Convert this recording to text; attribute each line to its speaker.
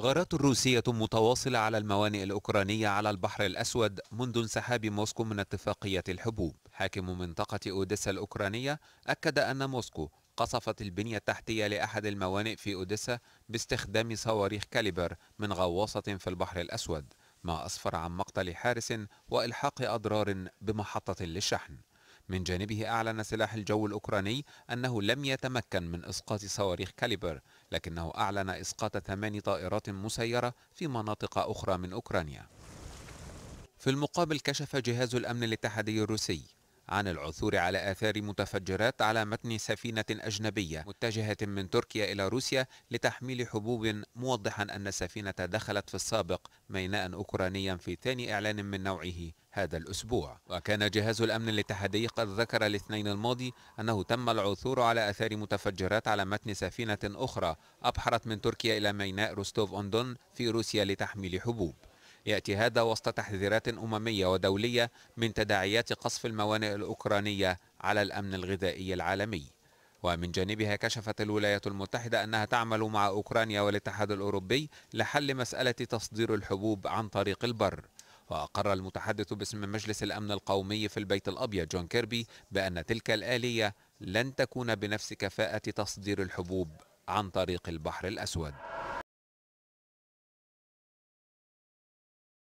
Speaker 1: غارات روسية متواصلة على الموانئ الأوكرانية على البحر الأسود منذ انسحاب موسكو من اتفاقية الحبوب حاكم منطقة أوديسا الأوكرانية أكد أن موسكو قصفت البنية التحتية لأحد الموانئ في أوديسا باستخدام صواريخ كاليبر من غواصة في البحر الأسود ما أسفر عن مقتل حارس وإلحاق أضرار بمحطة للشحن من جانبه أعلن سلاح الجو الأوكراني أنه لم يتمكن من إسقاط صواريخ كاليبر لكنه أعلن إسقاط ثمان طائرات مسيرة في مناطق أخرى من أوكرانيا في المقابل كشف جهاز الأمن الاتحادي الروسي عن العثور على آثار متفجرات على متن سفينة أجنبية متجهة من تركيا إلى روسيا لتحميل حبوب موضحا أن السفينة دخلت في السابق ميناء أوكرانيا في ثاني إعلان من نوعه هذا الأسبوع وكان جهاز الأمن الاتحادي قد ذكر الاثنين الماضي أنه تم العثور على أثار متفجرات على متن سفينة أخرى أبحرت من تركيا إلى ميناء روستوف أندون في روسيا لتحميل حبوب يأتي هذا وسط تحذيرات أممية ودولية من تداعيات قصف الموانئ الأوكرانية على الأمن الغذائي العالمي ومن جانبها كشفت الولايات المتحدة أنها تعمل مع أوكرانيا والاتحاد الأوروبي لحل مسألة تصدير الحبوب عن طريق البر وأقر المتحدث باسم مجلس الأمن القومي في البيت الأبيض جون كيربي بأن تلك الآلية لن تكون بنفس كفاءة تصدير الحبوب عن طريق البحر الأسود